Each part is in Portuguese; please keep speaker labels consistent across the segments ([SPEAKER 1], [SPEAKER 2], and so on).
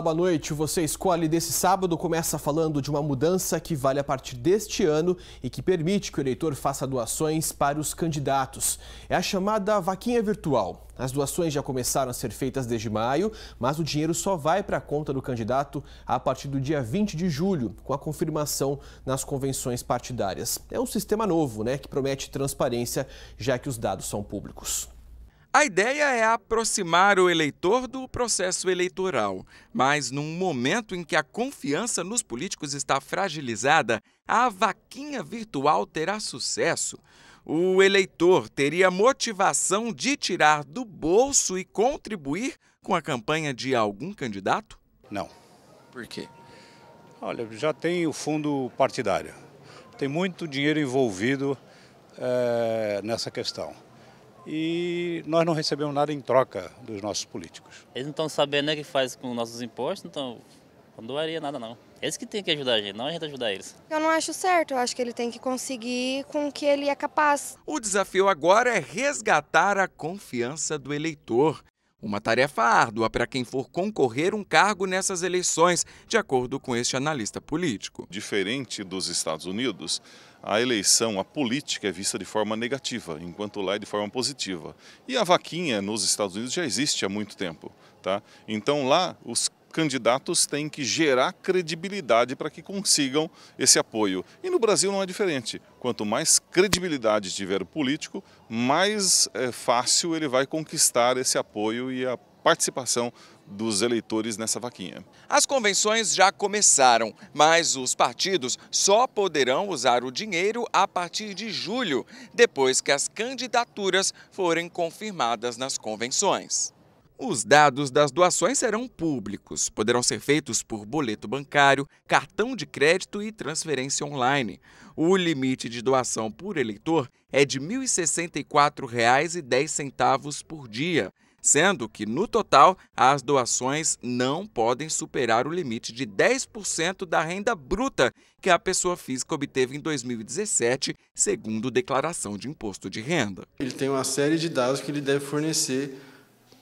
[SPEAKER 1] boa noite. Você escolhe desse sábado começa falando de uma mudança que vale a partir deste ano e que permite que o eleitor faça doações para os candidatos. É a chamada vaquinha virtual. As doações já começaram a ser feitas desde maio, mas o dinheiro só vai para a conta do candidato a partir do dia 20 de julho, com a confirmação nas convenções partidárias. É um sistema novo, né, que promete transparência, já que os dados são
[SPEAKER 2] públicos. A ideia é aproximar o eleitor do processo eleitoral, mas num momento em que a confiança nos políticos está fragilizada, a vaquinha virtual terá sucesso. O eleitor teria motivação de tirar do bolso e contribuir com a campanha de algum candidato?
[SPEAKER 3] Não. Por quê?
[SPEAKER 2] Olha, já tem o
[SPEAKER 3] fundo partidário. Tem muito dinheiro envolvido é, nessa questão e nós não recebemos nada em troca dos nossos políticos.
[SPEAKER 1] Eles não estão sabendo né, o né, que faz
[SPEAKER 2] com nossos impostos, então não doaria nada não. Eles que têm que ajudar a gente, não a gente ajudar eles. Eu não acho certo, eu acho que ele tem que conseguir com o que ele é capaz. O desafio agora é resgatar a confiança do eleitor uma tarefa árdua para quem for concorrer um cargo nessas eleições, de acordo com este analista político. Diferente dos Estados Unidos, a eleição, a política é vista de forma negativa, enquanto lá é de forma positiva. E a vaquinha nos Estados Unidos já existe há muito tempo. Tá? Então lá os candidatos têm que gerar credibilidade para que consigam esse apoio. E no Brasil não é diferente. Quanto mais credibilidade tiver o político, mais é, fácil ele vai conquistar esse apoio e a participação dos eleitores nessa vaquinha. As convenções já começaram, mas os partidos só poderão usar o dinheiro a partir de julho, depois que as candidaturas forem confirmadas nas convenções. Os dados das doações serão públicos, poderão ser feitos por boleto bancário, cartão de crédito e transferência online. O limite de doação por eleitor é de R$ 1.064,10 por dia, sendo que, no total, as doações não podem superar o limite de 10% da renda bruta que a pessoa física obteve em 2017, segundo declaração de imposto de renda. Ele tem uma
[SPEAKER 1] série de dados que ele deve fornecer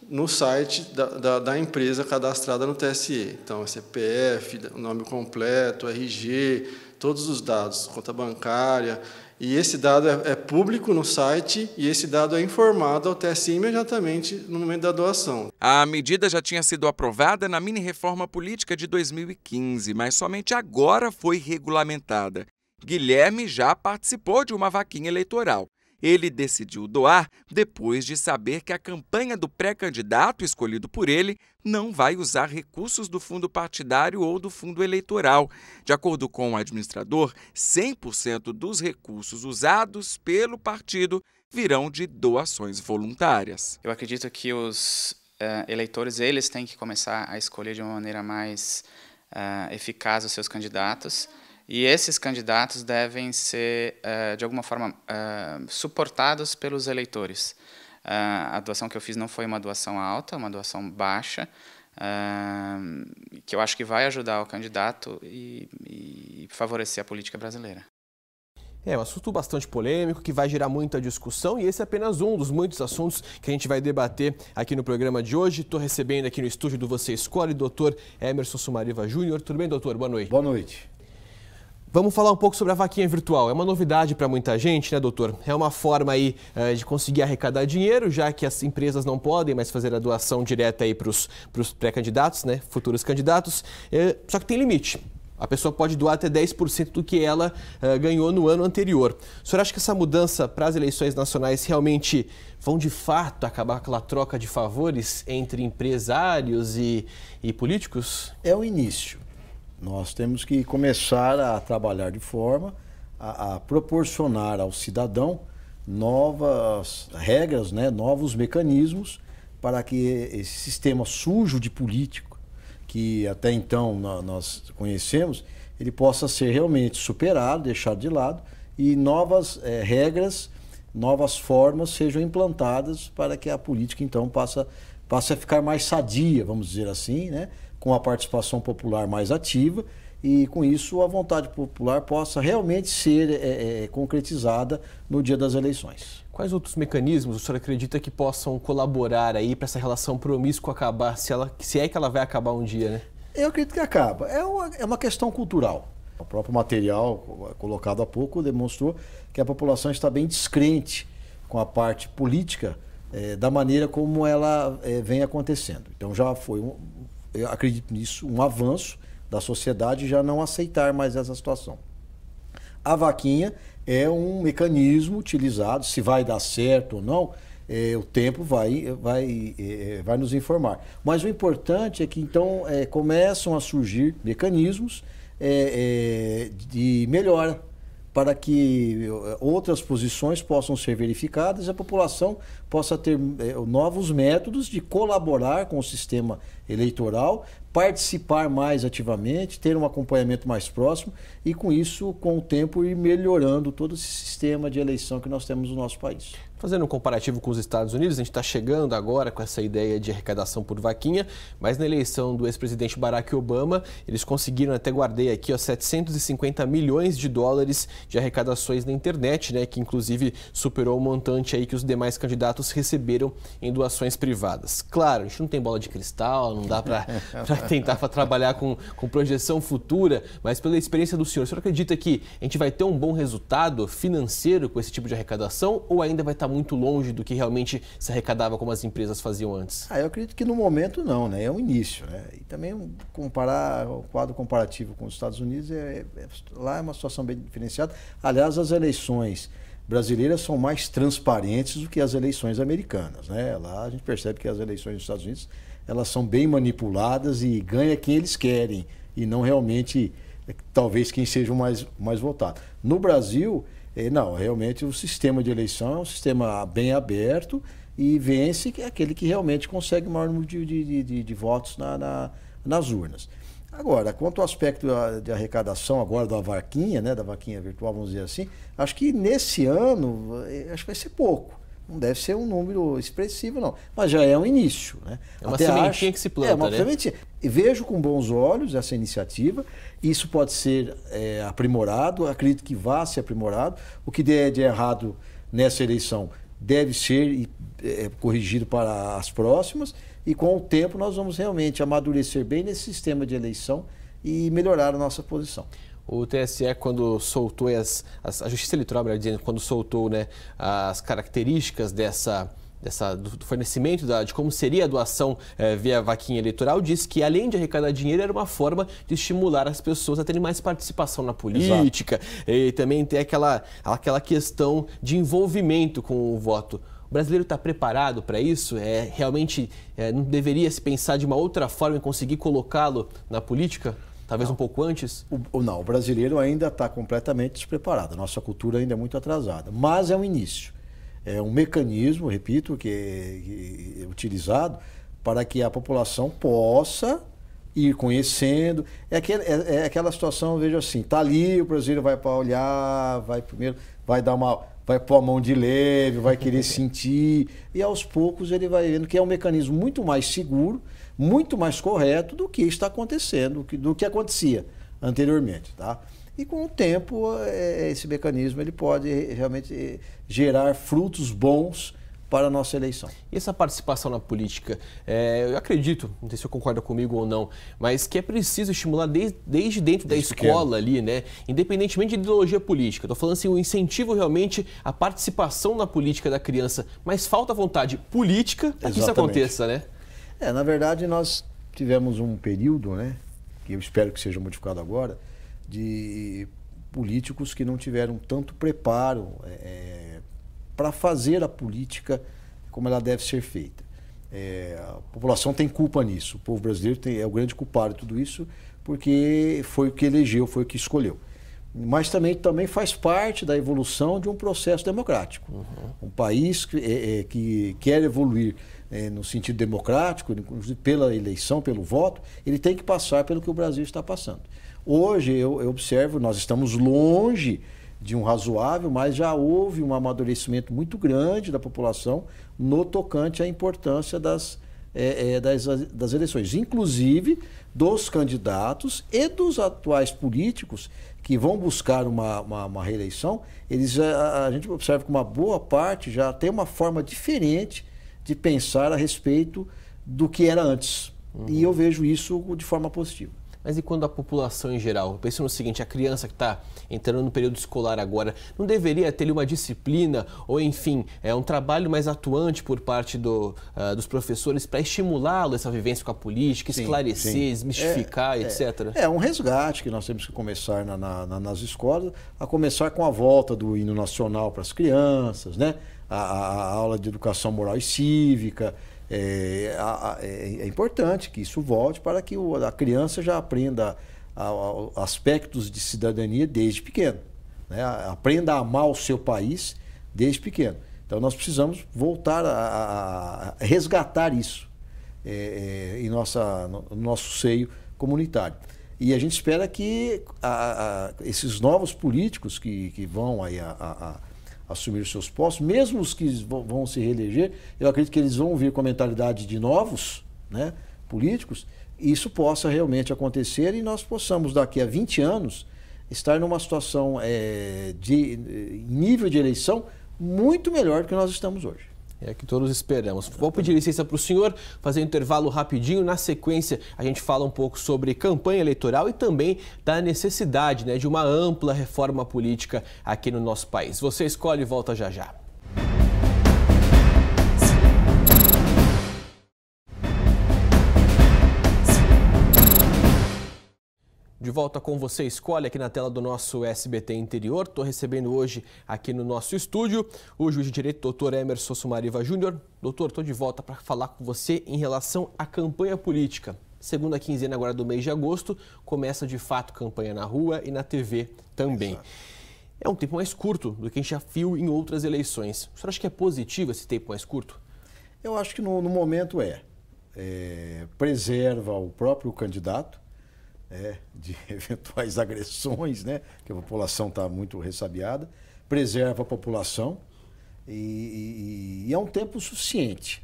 [SPEAKER 1] no site da, da, da, empresa cadastrada no TSE. Então, é CPF, nome completo, RG, todos os dados, conta bancária. E esse dado é, é, público no site e esse dado é informado ao TSE imediatamente no momento da doação.
[SPEAKER 2] A medida já tinha sido aprovada na mini-reforma política de 2015, mas somente agora foi regulamentada. Guilherme já participou de uma vaquinha eleitoral ele decidiu doar depois de saber que a campanha do pré-candidato escolhido por ele não vai usar recursos do fundo partidário ou do fundo eleitoral. De acordo com o administrador, 100% dos recursos usados pelo partido virão de doações voluntárias. Eu acredito que os uh, eleitores eles têm que começar a
[SPEAKER 1] escolher de uma maneira mais uh, eficaz os seus candidatos. E esses candidatos devem ser, eh, de alguma forma, eh, suportados pelos eleitores. Eh, a doação que eu fiz não foi uma doação alta, uma doação baixa, que eu acho que vai ajudar o candidato e, favorecer a política brasileira. É um assunto bastante polêmico que vai gerar muita discussão e esse é apenas um dos muitos assuntos que a gente vai debater aqui no programa de hoje. Estou recebendo aqui no estúdio do Você Escolhe, doutor Emerson Sumariva Júnior. Tudo bem, doutor? Boa noite. Boa noite. Vamos falar um pouco sobre a vaquinha virtual. É uma novidade para muita gente, né, doutor? É uma forma aí uh, de conseguir arrecadar dinheiro, já que as empresas não podem mais fazer a doação direta aí para os pré-candidatos, né, futuros candidatos. Eh, só que tem limite. A pessoa pode doar até 10% do que ela uh, ganhou no ano anterior. O senhor acha que essa mudança para as eleições nacionais realmente vão de fato acabar com aquela troca de favores entre empresários e, e políticos? É o início nós temos que começar a trabalhar de forma
[SPEAKER 3] a, a proporcionar ao cidadão novas regras, né, novos mecanismos para que esse sistema sujo de político que até então nós conhecemos, ele possa ser realmente superado, deixado de lado e novas é, regras, novas formas sejam implantadas para que a política então passa, passe a ficar mais sadia, vamos dizer assim, né? com a participação popular mais ativa e com isso a vontade popular possa realmente ser é, é, concretizada no dia das eleições.
[SPEAKER 1] Quais outros mecanismos o senhor acredita que possam colaborar aí para essa relação promíscua acabar, se, ela, se é que ela vai acabar um dia, né?
[SPEAKER 3] Eu acredito que acaba. É uma, é uma questão cultural. O próprio material colocado há pouco demonstrou que a população está bem descrente com a parte política é, da maneira como ela é, vem acontecendo. Então já foi um, eu acredito nisso, um avanço da sociedade já não aceitar mais essa situação. A vaquinha é um mecanismo utilizado, se vai dar certo ou não, é, o tempo vai, vai, é, vai nos informar. Mas o importante é que então é, começam a surgir mecanismos de melhora para que eh, outras posições possam ser verificadas e a população possa ter eh, novos métodos de colaborar com o sistema eleitoral, participar mais ativamente, ter um acompanhamento mais próximo e, com isso, com o tempo, ir melhorando todo esse sistema de
[SPEAKER 1] eleição que nós temos no nosso país. Fazendo um comparativo com os Estados Unidos, a gente está chegando agora com essa ideia de arrecadação por vaquinha, mas na eleição do ex-presidente Barack Obama, eles conseguiram, até guardei aqui, ó, 750 milhões de dólares de arrecadações na internet, né, que inclusive superou o montante aí que os demais candidatos receberam em doações privadas. Claro, a gente não tem bola de cristal, não dá para tentar trabalhar com, com projeção futura, mas pela experiência do senhor, o senhor acredita que a gente vai ter um bom resultado financeiro com esse tipo de arrecadação ou ainda vai estar tá Tá muito longe do que realmente se arrecadava como as empresas faziam antes?
[SPEAKER 3] Ah, eu acredito que no momento não, né? É um início, né? E também comparar o quadro comparativo com os Estados Unidos é, é lá é uma situação bem diferenciada. Aliás, as eleições brasileiras são mais transparentes do que as eleições americanas, né? Lá a gente percebe que as eleições dos Estados Unidos elas são bem manipuladas e ganha quem eles querem e não realmente é, talvez quem seja o mais mais votado. No Brasil e é, não, realmente o sistema de eleição é um sistema bem aberto e vence que é aquele que realmente consegue o maior número de, de, de, de votos na, na, nas urnas. Agora, quanto ao aspecto ah, de arrecadação agora da vaquinha, né, da vaquinha virtual, vamos dizer assim, acho que nesse ano eh, acho que vai ser pouco. Não deve ser um número expressivo, não. Mas já é um início. Né? É uma Até sementinha acho... que se planta. É uma né? sementinha. E vejo com bons olhos essa iniciativa. Isso pode ser é, aprimorado, acredito que vá ser aprimorado. O que der de errado nessa eleição deve ser é, corrigido para as próximas. E com o tempo nós vamos realmente amadurecer bem
[SPEAKER 1] nesse sistema de eleição e melhorar a nossa posição. O TSE, quando soltou as, as a Justiça Eleitoral, melhor dizendo, quando soltou né, as características dessa, dessa, do fornecimento da, de como seria a doação eh, via vaquinha eleitoral, disse que além de arrecadar dinheiro, era uma forma de estimular as pessoas a terem mais participação na política Exato. e também ter aquela, aquela questão de envolvimento com o voto. O brasileiro está preparado para isso? É, realmente é, não deveria se pensar de uma outra forma em conseguir colocá-lo na política? Talvez não. um pouco antes? O, não, o brasileiro ainda está completamente
[SPEAKER 3] despreparado. Nossa cultura ainda é muito atrasada. Mas é um início. É um mecanismo, repito, que é, que é utilizado para que a população possa ir conhecendo. É, aquele, é, é aquela situação, vejo assim, tá ali, o brasileiro vai para olhar, vai primeiro, vai dar uma. Vai pôr a mão de leve, vai querer sentir. E aos poucos ele vai vendo que é um mecanismo muito mais seguro muito mais correto do que está acontecendo, do que acontecia anteriormente, tá? E com o tempo,
[SPEAKER 1] eh, esse mecanismo ele pode realmente eh, gerar frutos bons para a nossa eleição. E essa participação na política, é, eu acredito, não sei se você concorda comigo ou não, mas que é preciso estimular desde, desde dentro desde da escola pequeno. ali, né? Independentemente de ideologia política. Estou falando assim, o incentivo realmente à participação na política da criança, mas falta vontade política para que isso aconteça, né?
[SPEAKER 3] É, na verdade, nós tivemos um período, né, que eu espero que seja modificado agora, de políticos que não tiveram tanto preparo é, é para fazer a política como ela deve ser feita. É, a população tem culpa nisso, o povo brasileiro tem, é o grande culpado de tudo isso, porque foi o que elegeu, foi o que escolheu. Mas também, também faz parte da evolução de um processo democrático. Uhum. Um país que, é, é que quer evoluir é, no sentido democrático, pela eleição, pelo voto, ele tem que passar pelo que o Brasil está passando. Hoje, eu, eu observo, nós estamos longe de um razoável, mas já houve um amadurecimento muito grande da população no tocante à importância das, é, é, das, das, eleições, inclusive dos candidatos e dos atuais políticos que vão buscar uma, uma, uma reeleição, eles, a, a, gente observa que uma boa parte já tem uma forma diferente de pensar a respeito do que era antes. Uhum. E eu vejo isso
[SPEAKER 1] de forma positiva. Mas e quando a população em geral? pensa no seguinte: a criança que está entrando no período escolar agora não deveria ter uma disciplina ou, enfim, é um trabalho mais atuante por parte do, uh, dos professores para estimulá-lo essa vivência com a política, sim, esclarecer, sim. desmistificar, é, é etc. É, é, um
[SPEAKER 3] resgate que nós temos que começar na, na, nas escolas, a começar com a volta do hino nacional para as crianças, né? a, a aula de educação moral e cívica. É, é, é, importante que isso volte para que o, a criança já aprenda a, a, aspectos de cidadania desde pequeno. Né? Aprenda a amar o seu país desde pequeno. Então nós precisamos voltar a, a resgatar isso é, é em nossa, no nosso seio comunitário. E a gente espera que esses novos políticos que, que vão aí a assumir seus postos, mesmo os que vão se reeleger, eu acredito que eles vão vir com a mentalidade de novos né, políticos, e isso possa realmente acontecer e nós possamos, daqui a 20 anos, estar numa situação é,
[SPEAKER 1] de eh, nível de eleição muito melhor do que nós estamos hoje. É que todos esperamos. Vou pedir licença para o senhor fazer um intervalo rapidinho. Na sequência, a gente fala um pouco sobre campanha eleitoral e também da necessidade né, de uma ampla reforma política aqui no nosso país. Você escolhe e volta já já. De volta com você, escolhe aqui na tela do nosso SBT Interior. Estou recebendo hoje aqui no nosso estúdio o juiz de direito, doutor Emerson Sumariva Júnior. Doutor, estou de volta para falar com você em relação à campanha política. Segunda quinzena agora do mês de agosto, começa de fato campanha na rua e na TV também. Exato. É um tempo mais curto do que a gente já viu em outras eleições. O senhor acha que é positivo esse tempo mais curto?
[SPEAKER 3] Eu acho que no, no momento é. é. Preserva o próprio candidato, é, de eventuais agressões, né, que a população está muito ressabiada, preserva a população e, e, e é um tempo suficiente.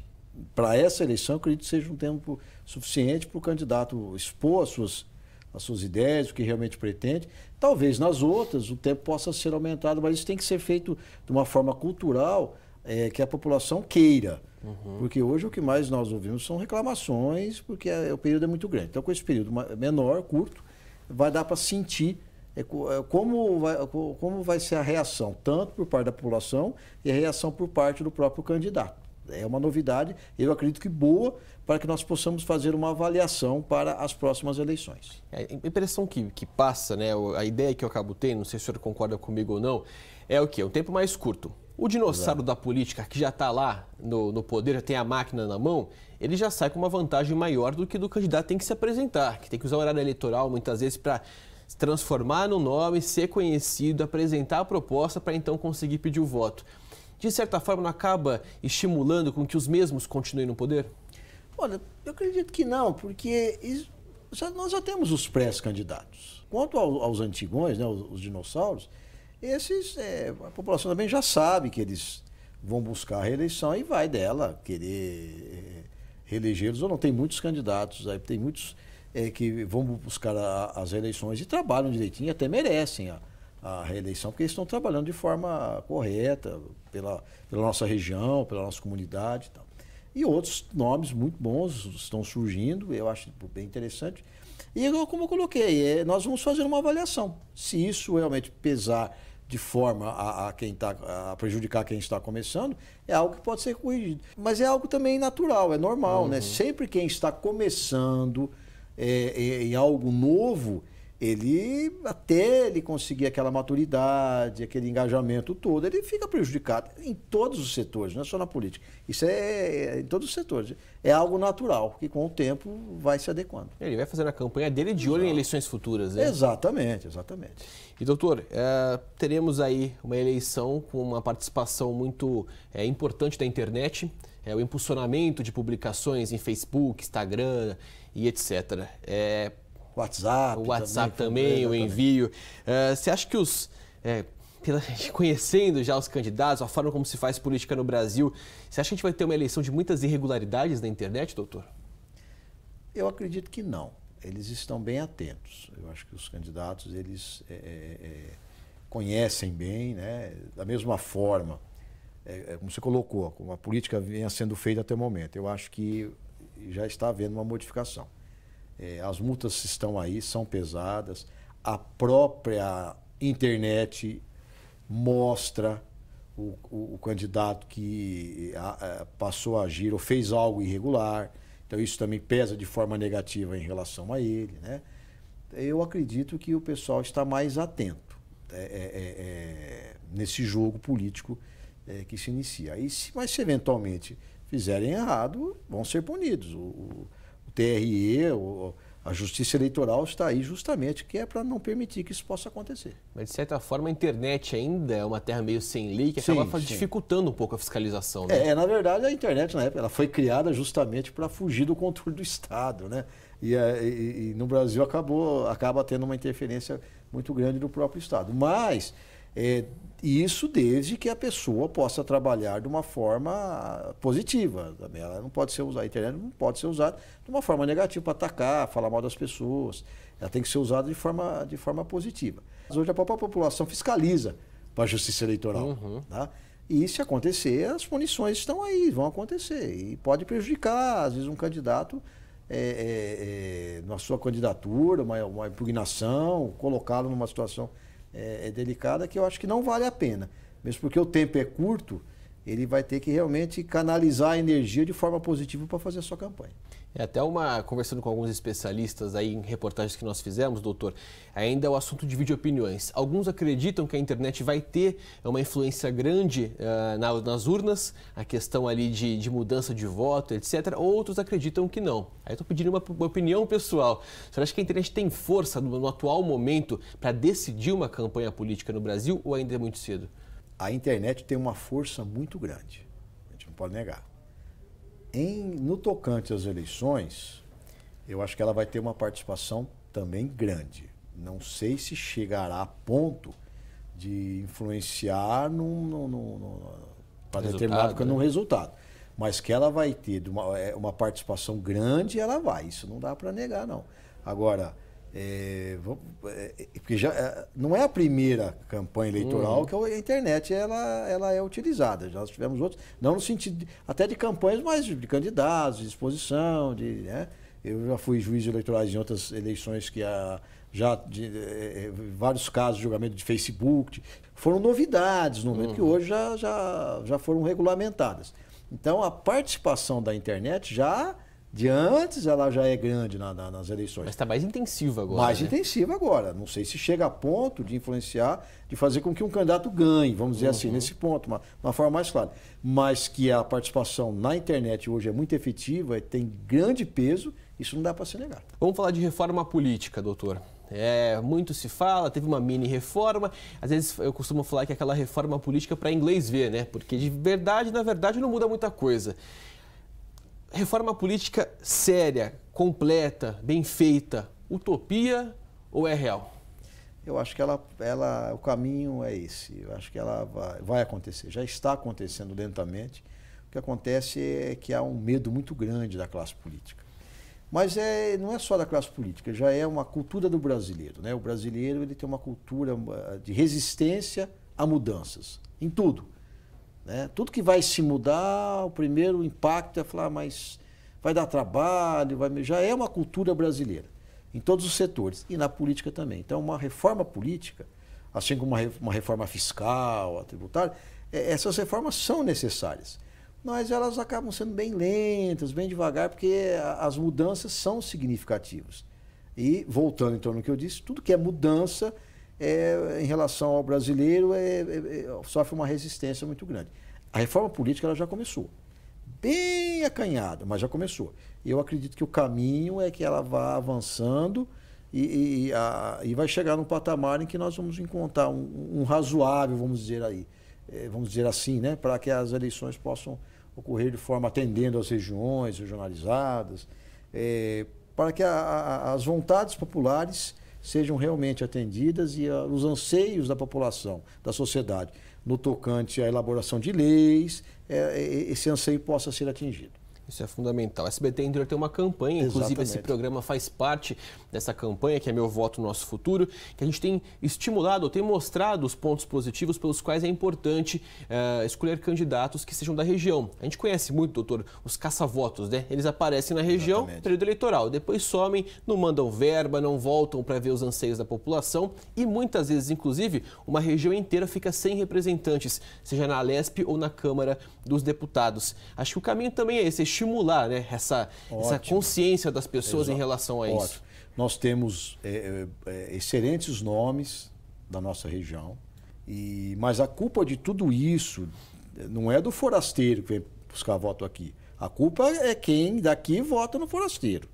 [SPEAKER 3] Para essa eleição, acredito que seja um tempo suficiente para o candidato expor as suas, as suas ideias, o que realmente pretende. Talvez nas outras o tempo possa ser aumentado, mas isso tem que ser feito de uma forma cultural é, que a população queira. Uhum. Porque hoje o que mais nós ouvimos são reclamações, porque é, o período é muito grande. Então, com esse período menor, curto, vai dar para sentir é, é, como, vai, como vai ser a reação, tanto por parte da população e a reação por parte do próprio candidato. É uma novidade, eu acredito que boa, para que nós possamos fazer uma avaliação para as próximas
[SPEAKER 1] eleições. a é, impressão que, que passa, né, a ideia que eu acabo tendo, não sei se o senhor concorda comigo ou não, é o quê? Um tempo mais curto, o dinossauro Exato. da política, que já está lá no, no, poder, já tem a máquina na mão, ele já sai com uma vantagem maior do que do candidato tem que se apresentar, que tem que usar o horário eleitoral muitas vezes para se transformar no nome, ser conhecido, apresentar a proposta para então conseguir pedir o voto. De certa forma, não acaba estimulando com que os mesmos continuem no poder?
[SPEAKER 3] Olha, eu acredito que não, porque isso, nós já temos os pré-candidatos. Quanto aos, antigões, né, os, os dinossauros, esses, é, a população também já sabe que eles vão buscar a reeleição e vai dela querer é, reelegê-los ou não. Tem muitos candidatos, aí tem muitos é, que vão buscar a, as eleições e trabalham direitinho, até merecem a, a reeleição, porque eles estão trabalhando de forma correta, pela, pela nossa região, pela nossa comunidade e tal. E outros nomes muito bons estão surgindo, eu acho bem interessante. E como eu coloquei, é, nós vamos fazer uma avaliação. Se isso realmente pesar de forma a, a quem tá, a prejudicar quem está começando, é algo que pode ser corrigido. Mas é algo também natural, é normal, né? uhum. né? Sempre quem está começando é, é, em algo novo, ele até ele conseguir aquela maturidade, aquele engajamento todo, ele fica prejudicado em todos os setores, não é só na política. Isso é, é em todos os setores. É algo natural que com o tempo vai se adequando.
[SPEAKER 1] Ele vai fazendo a campanha dele de olho Exato. em eleições futuras, né? Exatamente, exatamente. E doutor, é, teremos aí uma eleição com uma participação muito é, importante da internet, eh, o impulsionamento de publicações em Facebook, Instagram e etc. É, WhatsApp. O WhatsApp também, também o envio. Uh, você acha que os. É, pela, conhecendo já os candidatos, a forma como se faz política no Brasil, você acha que a gente vai ter uma eleição de muitas irregularidades na internet, doutor?
[SPEAKER 3] Eu acredito que não. Eles estão bem atentos. Eu acho que os candidatos eles é, é, conhecem bem, né? Da mesma forma, é, como você colocou, como a política vinha sendo feita até o momento. Eu acho que já está havendo uma modificação. É, as multas estão aí, são pesadas. A própria internet mostra o, o, o candidato que a, a, passou a agir ou fez algo irregular. Então, isso também pesa de forma negativa em relação a ele. Né? Eu acredito que o pessoal está mais atento é, é, é, é nesse jogo político é, que se inicia. E se, mas se eventualmente fizerem errado, vão ser punidos. O, TRE, a Justiça Eleitoral está aí justamente, que é para não permitir que isso possa acontecer.
[SPEAKER 1] Mas, de certa forma, a internet ainda é uma terra meio sem lei, que sim, acaba sim. dificultando um pouco a fiscalização. Né? É, é,
[SPEAKER 3] na verdade, a internet, na época, ela foi criada justamente para fugir do controle do Estado, né? É, e, e, e, no Brasil acabou, acaba tendo uma interferência muito grande do próprio Estado. Mas, é, e isso desde que a pessoa possa trabalhar de uma forma positiva. Também ela não pode ser usada, a internet não pode ser usada de uma forma negativa para atacar, falar mal das pessoas. Ela tem que ser usada de forma, de forma positiva. Mas hoje a própria população fiscaliza para a justiça eleitoral. Uhum. Tá? E se acontecer, as punições estão aí, vão acontecer. E pode prejudicar, às vezes, um candidato é, é, é, na sua candidatura, uma, uma impugnação, colocá-lo numa situação é, é delicada que eu acho que não vale a pena. Mesmo porque o tempo é curto, ele vai ter que realmente canalizar a
[SPEAKER 1] energia de forma positiva para fazer a sua campanha. É até uma conversando com alguns especialistas aí em reportagens que nós fizemos, doutor, ainda é o assunto de vídeo-opiniões. Alguns acreditam que a internet vai ter uma influência grande uh, na, nas urnas, a questão ali de, de, mudança de voto, etc. Outros acreditam que não. Aí estou pedindo uma, uma, opinião pessoal. Você acha que a internet tem força no, no atual momento para decidir uma campanha política no Brasil ou ainda é muito cedo? A internet tem uma força muito grande. A gente não pode negar
[SPEAKER 3] em, no tocante às eleições, eu acho que ela vai ter uma participação também grande. Não sei se chegará a ponto de influenciar para determinada no né? num resultado. Mas que ela vai ter uma, é, uma participação grande, ela vai. Isso não dá para negar, não. Agora, é, é, é, porque já, é, não é a primeira campanha eleitoral uhum. que a internet ela, ela é utilizada. Já tivemos outros, não no sentido de, até de campanhas, mas de candidatos, de exposição. De, né? Eu já fui juiz eleitoral em outras eleições que a, já de, é, vários casos de julgamento de Facebook de, foram novidades no momento uhum. que hoje já, já, já foram regulamentadas. Então a participação da internet já de antes ela já é grande na, na, nas eleições. Mas está mais intensiva agora. Mais né? intensiva agora. Não sei se chega a ponto de influenciar, de fazer com que um candidato ganhe, vamos dizer assim, uhum. assim, nesse ponto, uma, uma forma mais clara. Mas que a participação na
[SPEAKER 1] internet hoje é muito efetiva, é, tem grande peso, isso não dá para se negar. Vamos falar de reforma política, doutor. É, muito se fala, teve uma mini reforma. Às vezes eu costumo falar que é aquela reforma política para inglês ver, né? Porque de verdade, na verdade, não muda muita coisa reforma política séria, completa, bem feita, utopia ou é real?
[SPEAKER 3] Eu acho que ela, ela, o caminho é esse. Eu acho que ela vai, vai acontecer. Já está acontecendo lentamente. O que acontece é que há um medo muito grande da classe política. Mas é, não é só da classe política, já é uma cultura do brasileiro. Né? O brasileiro ele tem uma cultura eh, de resistência a mudanças, em tudo. Né? Tudo que vai se mudar, o primeiro impacto é falar, mas vai dar trabalho, vai... já é uma cultura brasileira, em todos os setores, e na política também. Então, uma reforma política, assim como uma reforma fiscal, a tributária, é, essas reformas são necessárias mas elas acabam sendo bem lentas, bem devagar, porque as mudanças são significativas. E, voltando então no que eu disse, tudo que é mudança é, em relação ao brasileiro, é, é, sofre uma resistência muito grande. A reforma política ela já começou. Bem acanhada, mas já começou. Eu acredito que o caminho é que ela vá avançando e, e, a, e vai chegar num patamar em que nós vamos encontrar um, um razoável, vamos dizer aí, é, vamos dizer assim, né, para que as eleições possam ocorrer de forma atendendo às regiões regionalizadas, é, para que a, a, as vontades populares sejam realmente atendidas e a, ah, os anseios da população, da sociedade, no tocante à elaboração de leis, é, é esse anseio possa ser
[SPEAKER 1] atingido. Isso é fundamental. A SBT Interior tem uma campanha, inclusive esse programa faz parte dessa campanha, que é Meu Voto Nosso Futuro, que a gente tem estimulado, tem mostrado os pontos positivos pelos quais é importante uh, escolher candidatos que sejam da região. A gente conhece muito, doutor, os caça-votos, né? Eles aparecem na região, Exatamente. período eleitoral, depois somem, não mandam verba, não voltam para ver os anseios da população e muitas vezes, inclusive, uma região inteira fica sem representantes, seja na Lespe ou na Câmara dos Deputados. Acho que o caminho também é esse estimular né, essa, essa, consciência das pessoas Exato. em relação a Ótimo. isso. Nós
[SPEAKER 3] temos é, é, é, excelentes nomes da nossa região, e, mas a culpa de tudo isso é, não é do forasteiro que vem buscar voto aqui. A culpa é quem daqui vota no forasteiro.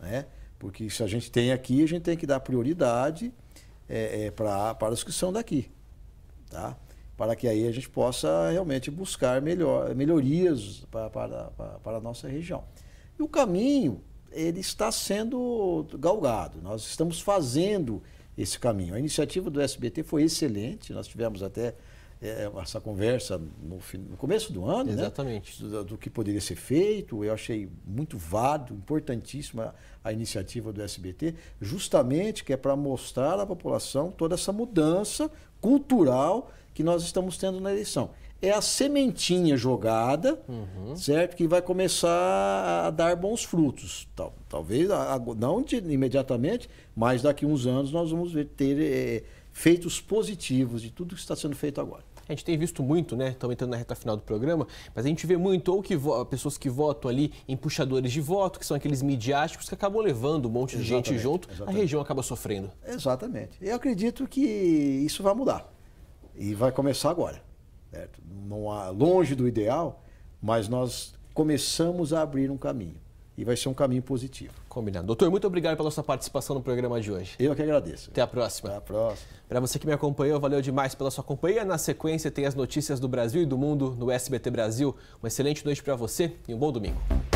[SPEAKER 3] Né? Porque se a gente tem aqui, a gente tem que dar prioridade é, é, pra, para os que são daqui. Tá? para que aí a gente possa realmente buscar melhor, melhorias para, para, para a nossa região. E o caminho, ele está sendo galgado, nós estamos fazendo esse caminho. A iniciativa do SBT foi excelente, nós tivemos até é, essa conversa no, no, começo do ano, né? Exatamente. Né? Do, do, que poderia ser feito. Eu achei muito válido, importantíssima a iniciativa do SBT, justamente que é para mostrar à população toda essa mudança cultural que nós estamos tendo na eleição. É a sementinha jogada, uhum. certo? Que vai começar a dar bons frutos. Tal, talvez, não de, imediatamente, mas daqui a uns anos nós vamos ter é, feitos positivos de tudo que está sendo
[SPEAKER 1] feito agora. A gente tem visto muito, né? Estamos entrando na reta final do programa, mas a gente vê muito ou que pessoas que votam ali em puxadores de voto, que são aqueles midiáticos que acabam levando um monte de exatamente, gente junto, exatamente. a região acaba sofrendo. Exatamente.
[SPEAKER 3] Eu acredito que isso vai mudar. E vai começar agora. Certo? Não há, longe do ideal, mas nós
[SPEAKER 1] começamos a abrir um caminho. E vai ser um caminho positivo. Combinado. Doutor, muito obrigado pela sua participação no programa de hoje. Eu que agradeço. Até a próxima. Até a próxima. Para você que me acompanhou, valeu demais pela sua companhia. Na sequência, tem as notícias do Brasil e do mundo no SBT Brasil. Uma excelente noite para você e um bom domingo.